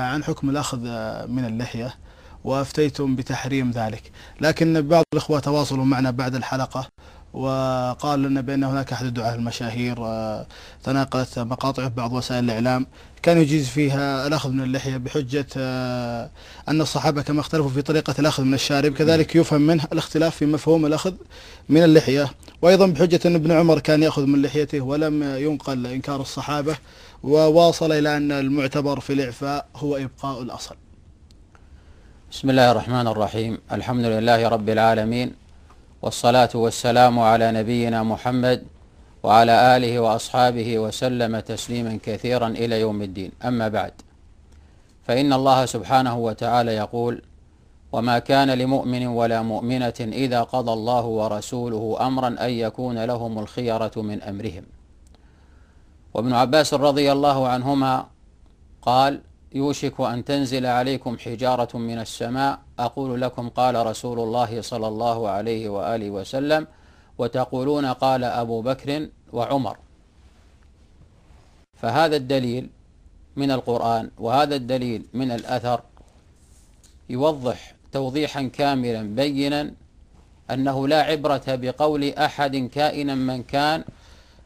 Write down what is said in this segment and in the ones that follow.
عن حكم الأخذ آه، من اللحية وأفتيتم بتحريم ذلك لكن بعض الإخوة تواصلوا معنا بعد الحلقة وقال لنا بأن هناك أحد الدعاة المشاهير آه، تناقلت مقاطعه في بعض وسائل الإعلام كان يجيز فيها الأخذ من اللحية بحجة آه، أن الصحابة كما اختلفوا في طريقة الأخذ من الشارب كذلك يفهم منه الاختلاف في مفهوم الأخذ من اللحية وأيضا بحجة أن ابن عمر كان يأخذ من لحيته ولم ينقل إنكار الصحابة وواصل إلى أن المعتبر في الإعفاء هو إبقاء الأصل بسم الله الرحمن الرحيم الحمد لله رب العالمين والصلاة والسلام على نبينا محمد وعلى آله وأصحابه وسلم تسليما كثيرا إلى يوم الدين أما بعد فإن الله سبحانه وتعالى يقول وما كان لمؤمن ولا مؤمنة إذا قضى الله ورسوله أمرا أن يكون لهم الخيرة من أمرهم وابن عباس رضي الله عنهما قال يوشك أن تنزل عليكم حجارة من السماء أقول لكم قال رسول الله صلى الله عليه وآله وسلم وتقولون قال أبو بكر وعمر فهذا الدليل من القرآن وهذا الدليل من الأثر يوضح توضيحا كاملا بينا أنه لا عبرة بقول أحد كائنا من كان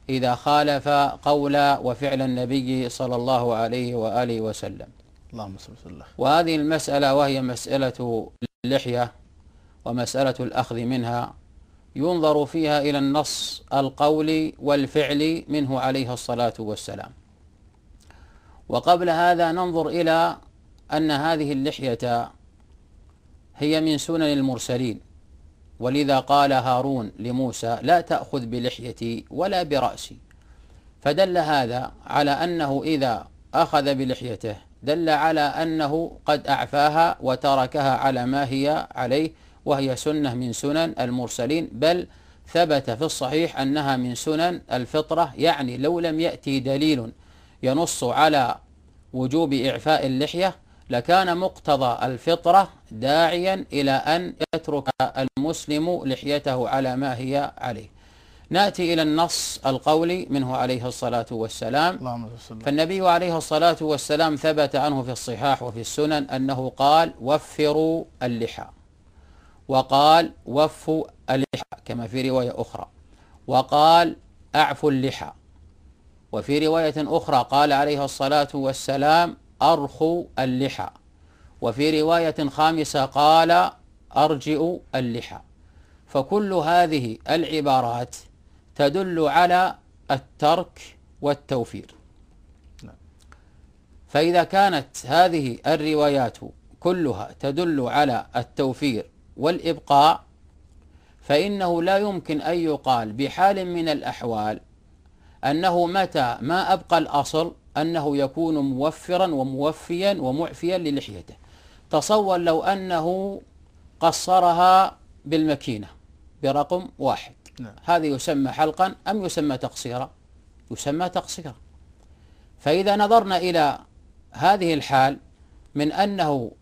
إذا خالف قول وفعل النبي صلى الله عليه وآله وسلم اللهم صل وسلم وهذه المسألة وهي مسألة اللحية ومسألة الأخذ منها ينظر فيها إلى النص القولي والفعلي منه عليه الصلاة والسلام وقبل هذا ننظر إلى أن هذه اللحية هي من سنن المرسلين ولذا قال هارون لموسى لا تأخذ بلحيتي ولا برأسي فدل هذا على أنه إذا أخذ بلحيته دل على أنه قد أعفاها وتركها على ما هي عليه وهي سنة من سنن المرسلين بل ثبت في الصحيح أنها من سنن الفطرة يعني لو لم يأتي دليل ينص على وجوب إعفاء اللحية لكان مقتضى الفطرة داعيا إلى أن يترك المسلم لحيته على ما هي عليه ناتي إلى النص القولي منه عليه الصلاة والسلام اللهم فالنبي عليه الصلاة والسلام ثبت عنه في الصحاح وفي السنن أنه قال وفروا اللحى وقال وفوا اللحى كما في رواية أخرى وقال أعفوا اللحى وفي رواية أخرى قال عليه الصلاة والسلام أرخوا اللحى وفي رواية خامسة قال أرجئوا اللحى فكل هذه العبارات تدل على الترك والتوفير نعم. فإذا كانت هذه الروايات كلها تدل على التوفير والإبقاء فإنه لا يمكن أن يقال بحال من الأحوال أنه متى ما أبقى الأصل أنه يكون موفرا وموفيا ومعفيا للحيته تصور لو أنه قصرها بالمكينة برقم واحد نعم. هذا يسمى حلقا أم يسمى تقصيرا يسمى تقصيرا فإذا نظرنا إلى هذه الحال من أنه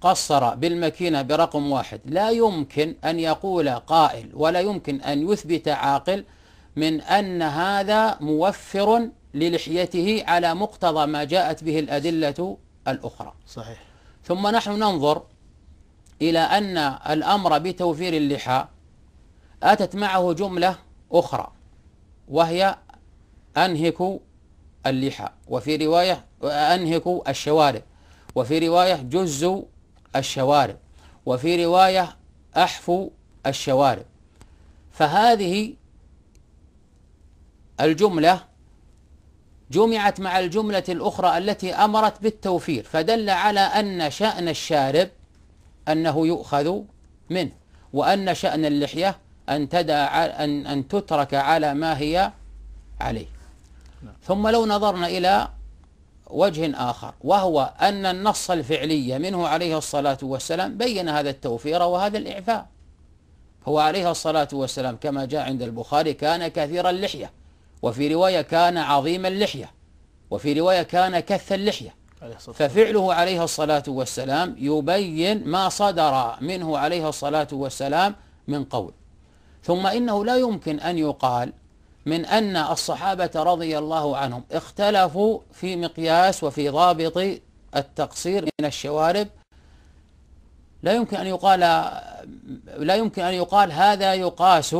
قصر بالمكينة برقم واحد لا يمكن أن يقول قائل ولا يمكن أن يثبت عاقل من أن هذا موفر للحيته على مقتضى ما جاءت به الأدلة الأخرى صحيح ثم نحن ننظر إلى أن الأمر بتوفير اللحى أتت معه جملة أخرى وهي أنهك اللحى وفي رواية أنهك الشوارب وفي رواية جز الشوارب وفي رواية أحفوا الشوارب فهذه الجملة جمعت مع الجملة الأخرى التي أمرت بالتوفير فدل على أن شأن الشارب أنه يؤخذ منه وأن شأن اللحية أن, تدع أن, أن تترك على ما هي عليه ثم لو نظرنا إلى وجه آخر وهو أن النص الفعلي منه عليه الصلاة والسلام بين هذا التوفير وهذا الإعفاء هو عليه الصلاة والسلام كما جاء عند البخاري كان كثير اللحية وفي رواية كان عظيم اللحية وفي رواية كان كث اللحية ففعله عليه الصلاة والسلام يبين ما صدر منه عليه الصلاة والسلام من قول ثم إنه لا يمكن أن يقال من أن الصحابة رضي الله عنهم اختلفوا في مقياس وفي ضابط التقصير من الشوارب لا يمكن أن يقال لا يمكن أن يقال هذا يقاس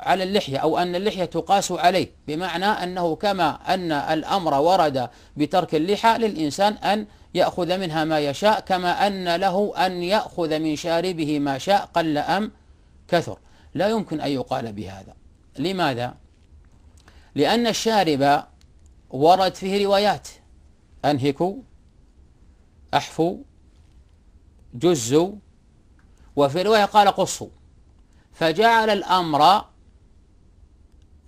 على اللحية أو أن اللحية تقاس عليه بمعنى أنه كما أن الأمر ورد بترك اللحى للإنسان أن يأخذ منها ما يشاء كما أن له أن يأخذ من شاربه ما شاء قل أم كثر لا يمكن أن يقال بهذا لماذا؟ لأن الشارب ورد فيه روايات أنهكوا أحفوا جزوا وفي رواية قال قصوا فجعل الأمر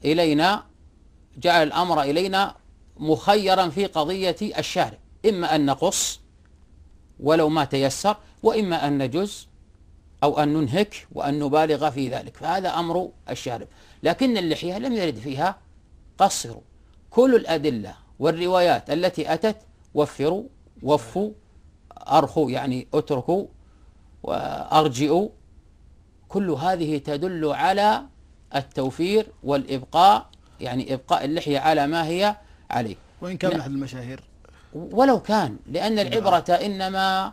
إلينا جعل الأمر إلينا مخيرا في قضية الشارب إما أن نقص ولو ما تيسر وإما أن نجز أو أن ننهك وأن نبالغ في ذلك فهذا أمر الشارب لكن اللحية لم يرد فيها قصروا كل الأدلة والروايات التي أتت وفروا وفوا أرخوا يعني اتركوا وأرجئوا كل هذه تدل على التوفير والإبقاء يعني إبقاء اللحية على ما هي عليه وإن كان أحد المشاهير ولو كان لأن نعم. العبرة إنما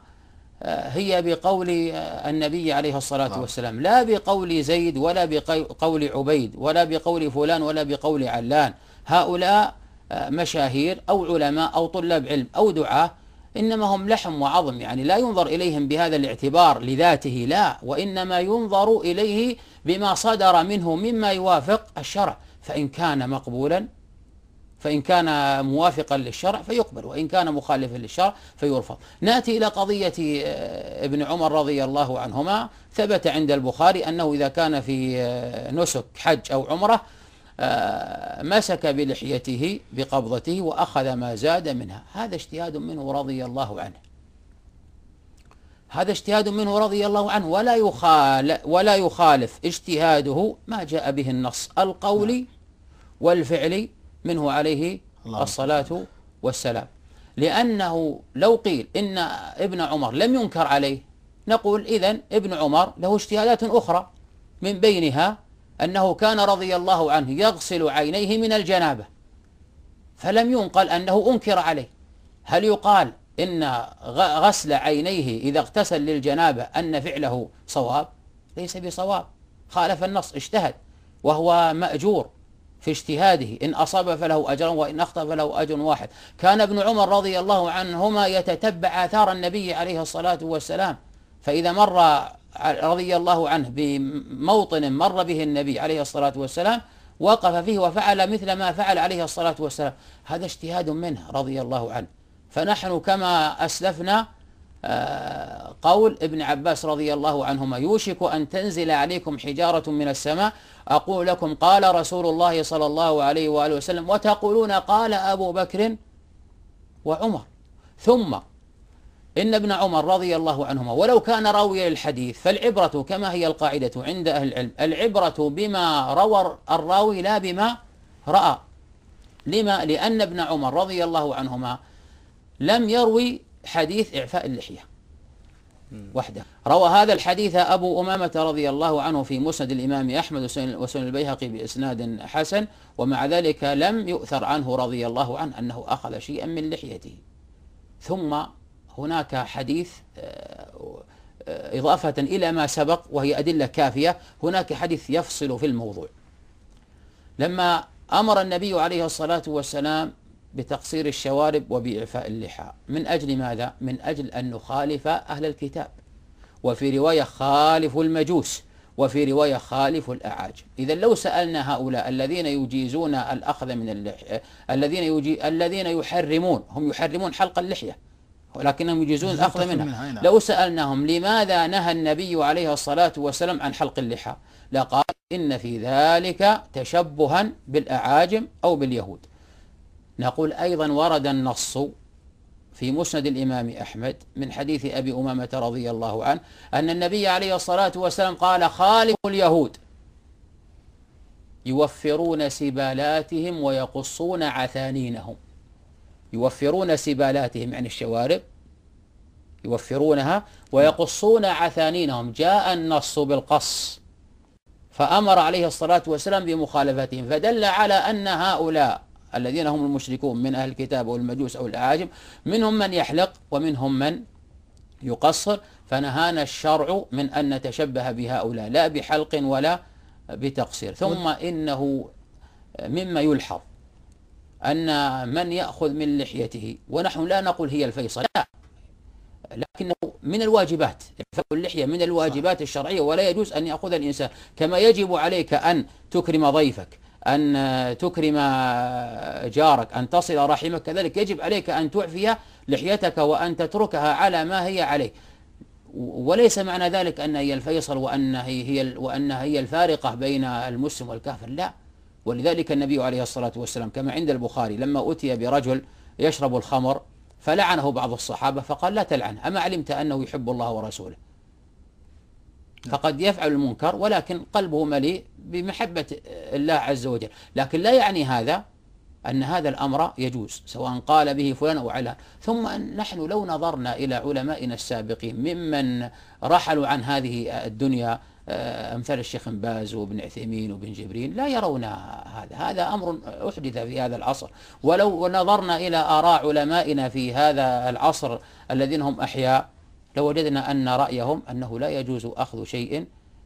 آه، هي بقول آه، النبي عليه الصلاة نعم. والسلام لا بقول زيد ولا بقول عبيد ولا بقول فلان ولا بقول علان هؤلاء آه، مشاهير أو علماء أو طلاب علم أو دعاة إنما هم لحم وعظم يعني لا ينظر إليهم بهذا الاعتبار لذاته لا وإنما ينظر إليه بما صدر منه مما يوافق الشرع فإن كان مقبولا فإن كان موافقا للشرع فيقبل وإن كان مخالفا للشرع فيرفض نأتي إلى قضية آه، ابن عمر رضي الله عنهما ثبت عند البخاري أنه إذا كان في آه، نسك حج أو عمرة آه، مسك بلحيته بقبضته وأخذ ما زاد منها هذا اجتهاد منه رضي الله عنه هذا اجتهاد منه رضي الله عنه ولا يخالف ولا يخالف اجتهاده ما جاء به النص القولي نعم. والفعلي منه عليه الصلاة والسلام لأنه لو قيل إن ابن عمر لم ينكر عليه نقول إذا ابن عمر له اجتهادات أخرى من بينها أنه كان رضي الله عنه يغسل عينيه من الجنابة فلم ينقل أنه أنكر عليه هل يقال إن غسل عينيه إذا اغتسل للجنابة أن فعله صواب ليس بصواب خالف النص اجتهد وهو مأجور في اجتهاده إن أصاب فله أجر وإن أخطأ فله أجر واحد كان ابن عمر رضي الله عنهما يتتبع آثار النبي عليه الصلاة والسلام فإذا مر رضي الله عنه بموطن مر به النبي عليه الصلاة والسلام وقف فيه وفعل مثل ما فعل عليه الصلاة والسلام هذا اجتهاد منه رضي الله عنه فنحن كما أسلفنا آه، قول ابن عباس رضي الله عنهما يوشك أن تنزل عليكم حجارة من السماء أقول لكم قال رسول الله صلى الله عليه وآله وسلم وتقولون قال أبو بكر وعمر ثم إن ابن عمر رضي الله عنهما ولو كان راويا للحديث فالعبرة كما هي القاعدة عند أهل العلم العبرة بما روى الراوي لا بما رأى لما لأن ابن عمر رضي الله عنهما لم يروي حديث إعفاء اللحية وحده روى هذا الحديث أبو أمامة رضي الله عنه في مسند الإمام أحمد وسنن البيهقي بإسناد حسن ومع ذلك لم يؤثر عنه رضي الله عنه أنه أخذ شيئا من لحيته ثم هناك حديث آه، آه، إضافة إلى ما سبق وهي أدلة كافية هناك حديث يفصل في الموضوع لما أمر النبي عليه الصلاة والسلام بتقصير الشوارب وبإعفاء اللحى من أجل ماذا؟ من أجل أن نخالف أهل الكتاب وفي رواية خالف المجوس وفي رواية خالف الأعاجم إذا لو سألنا هؤلاء الذين يجيزون الأخذ من اللحية الذين يجي الذين يحرمون هم يحرمون حلق اللحية ولكنهم يجيزون الأخذ منها, منها نعم. لو سألناهم لماذا نهى النبي عليه الصلاة والسلام عن حلق اللحى لقال إن في ذلك تشبها بالأعاجم أو باليهود نقول أيضا ورد النص في مسند الإمام أحمد من حديث أبي أمامة رضي الله عنه أن النبي عليه الصلاة والسلام قال خالق اليهود يوفرون سبالاتهم ويقصون عثانينهم يوفرون سبالاتهم يعني الشوارب يوفرونها ويقصون عثانينهم جاء النص بالقص فأمر عليه الصلاة والسلام بمخالفتهم فدل على أن هؤلاء الذين هم المشركون من أهل الكتاب أو المجوس أو الأعاجم منهم من يحلق ومنهم من يقصر فنهانا الشرع من أن نتشبه بهؤلاء لا بحلق ولا بتقصير ثم إنه مما يلحظ أن من يأخذ من لحيته ونحن لا نقول هي الفيصل لا لكنه من الواجبات اللحية من الواجبات الشرعية ولا يجوز أن يأخذ الإنسان كما يجب عليك أن تكرم ضيفك أن تكرم جارك أن تصل رحمك كذلك يجب عليك أن تعفي لحيتك وأن تتركها على ما هي عليه وليس معنى ذلك أن هي الفيصل وأن هي, وأنها هي الفارقة بين المسلم والكافر لا ولذلك النبي عليه الصلاة والسلام كما عند البخاري لما أتي برجل يشرب الخمر فلعنه بعض الصحابة فقال لا تلعنه أما علمت أنه يحب الله ورسوله فقد يفعل المنكر ولكن قلبه مليء بمحبة الله عز وجل لكن لا يعني هذا أن هذا الأمر يجوز سواء قال به فلان أو علان ثم أن نحن لو نظرنا إلى علمائنا السابقين ممن رحلوا عن هذه الدنيا آه، أمثال الشيخ باز وابن عثيمين وابن جبرين لا يرون هذا هذا أمر أحدث في هذا العصر ولو نظرنا إلى آراء علمائنا في هذا العصر الذين هم أحياء لوجدنا أن رأيهم أنه لا يجوز أخذ شيء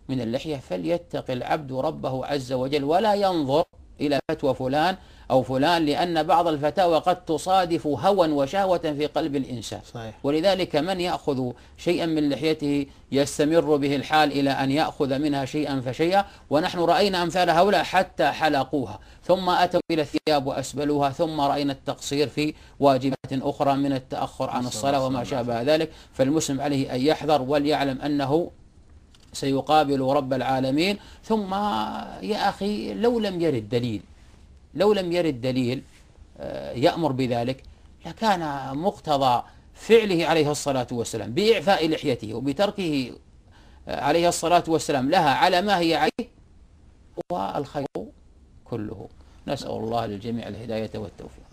من اللحية فليتق العبد ربه عز وجل ولا ينظر إلى فتوى فلان أو فلان لأن بعض الفتاوى قد تصادف هوى وشهوة في قلب الإنسان صحيح. ولذلك من يأخذ شيئا من لحيته يستمر به الحال إلى أن يأخذ منها شيئا فشيئا ونحن رأينا أمثال هؤلاء حتى حلقوها ثم أتوا إلى الثياب وأسبلوها ثم رأينا التقصير في واجبات أخرى من التأخر عن الصلاة وما شابه ذلك فالمسلم عليه أن يحذر وليعلم أنه سيقابل رب العالمين ثم يا أخي لو لم يرد دليل لو لم يرد دليل آه، يأمر بذلك لكان مقتضى فعله عليه الصلاة والسلام بإعفاء لحيته وبتركه آه، عليه الصلاة والسلام لها على ما هي عليه والخير كله نسأل الله للجميع الهداية والتوفيق